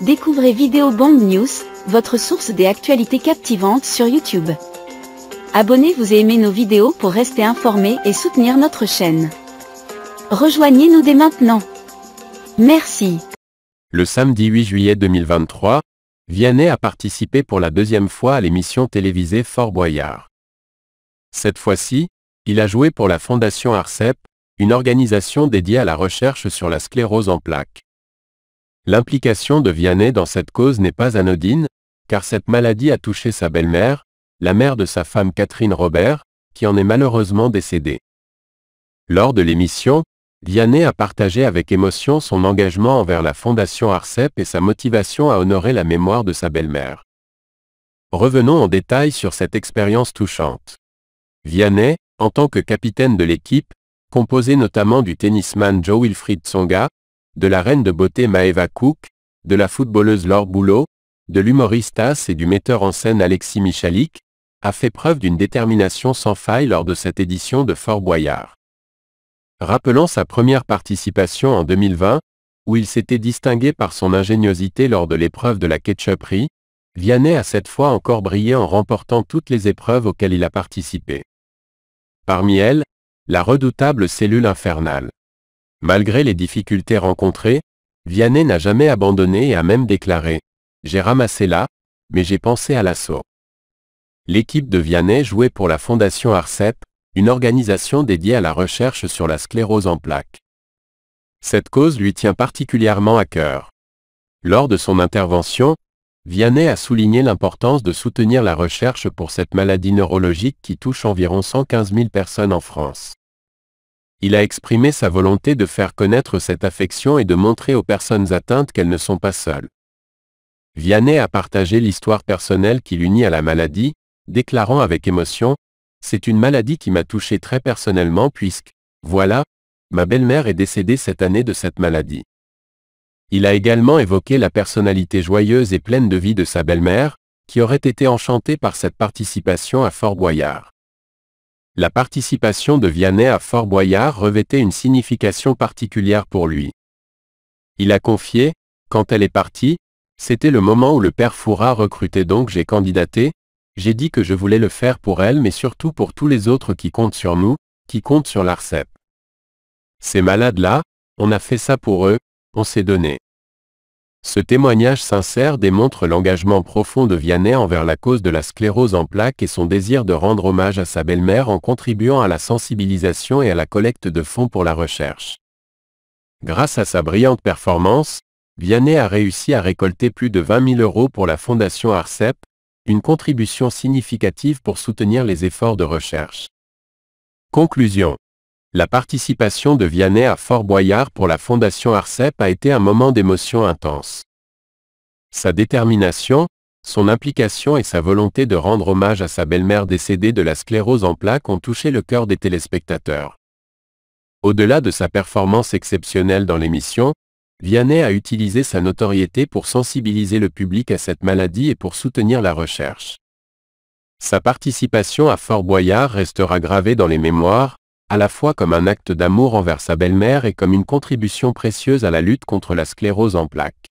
Découvrez Vidéo Bomb News, votre source des actualités captivantes sur YouTube. Abonnez-vous et aimez nos vidéos pour rester informé et soutenir notre chaîne. Rejoignez-nous dès maintenant. Merci. Le samedi 8 juillet 2023, Vianney a participé pour la deuxième fois à l'émission télévisée Fort Boyard. Cette fois-ci, il a joué pour la Fondation ARCEP, une organisation dédiée à la recherche sur la sclérose en plaques. L'implication de Vianney dans cette cause n'est pas anodine, car cette maladie a touché sa belle-mère, la mère de sa femme Catherine Robert, qui en est malheureusement décédée. Lors de l'émission, Vianney a partagé avec émotion son engagement envers la Fondation Arcep et sa motivation à honorer la mémoire de sa belle-mère. Revenons en détail sur cette expérience touchante. Vianney, en tant que capitaine de l'équipe, composée notamment du tennisman Joe Wilfried Tsonga, de la reine de beauté Maeva Cook, de la footballeuse Laure Boulot, de l'humoriste As et du metteur en scène Alexis Michalik, a fait preuve d'une détermination sans faille lors de cette édition de Fort Boyard. Rappelant sa première participation en 2020, où il s'était distingué par son ingéniosité lors de l'épreuve de la ketchuperie, Vianney a cette fois encore brillé en remportant toutes les épreuves auxquelles il a participé. Parmi elles, la redoutable cellule infernale. Malgré les difficultés rencontrées, Vianney n'a jamais abandonné et a même déclaré « J'ai ramassé là, mais j'ai pensé à l'assaut ». L'équipe de Vianney jouait pour la Fondation ARCEP, une organisation dédiée à la recherche sur la sclérose en plaques. Cette cause lui tient particulièrement à cœur. Lors de son intervention, Vianney a souligné l'importance de soutenir la recherche pour cette maladie neurologique qui touche environ 115 000 personnes en France. Il a exprimé sa volonté de faire connaître cette affection et de montrer aux personnes atteintes qu'elles ne sont pas seules. Vianney a partagé l'histoire personnelle qui l'unit à la maladie, déclarant avec émotion C'est une maladie qui m'a touché très personnellement puisque, voilà, ma belle-mère est décédée cette année de cette maladie. Il a également évoqué la personnalité joyeuse et pleine de vie de sa belle-mère, qui aurait été enchantée par cette participation à Fort Boyard la participation de Vianney à Fort Boyard revêtait une signification particulière pour lui. Il a confié, quand elle est partie, c'était le moment où le père Fourat recrutait donc j'ai candidaté, j'ai dit que je voulais le faire pour elle mais surtout pour tous les autres qui comptent sur nous, qui comptent sur l'ARCEP. Ces malades-là, on a fait ça pour eux, on s'est donné. Ce témoignage sincère démontre l'engagement profond de Vianney envers la cause de la sclérose en plaques et son désir de rendre hommage à sa belle-mère en contribuant à la sensibilisation et à la collecte de fonds pour la recherche. Grâce à sa brillante performance, Vianney a réussi à récolter plus de 20 000 euros pour la fondation ARCEP, une contribution significative pour soutenir les efforts de recherche. Conclusion la participation de Vianney à Fort Boyard pour la Fondation Arcep a été un moment d'émotion intense. Sa détermination, son implication et sa volonté de rendre hommage à sa belle-mère décédée de la sclérose en plaques ont touché le cœur des téléspectateurs. Au-delà de sa performance exceptionnelle dans l'émission, Vianney a utilisé sa notoriété pour sensibiliser le public à cette maladie et pour soutenir la recherche. Sa participation à Fort Boyard restera gravée dans les mémoires, à la fois comme un acte d'amour envers sa belle-mère et comme une contribution précieuse à la lutte contre la sclérose en plaques.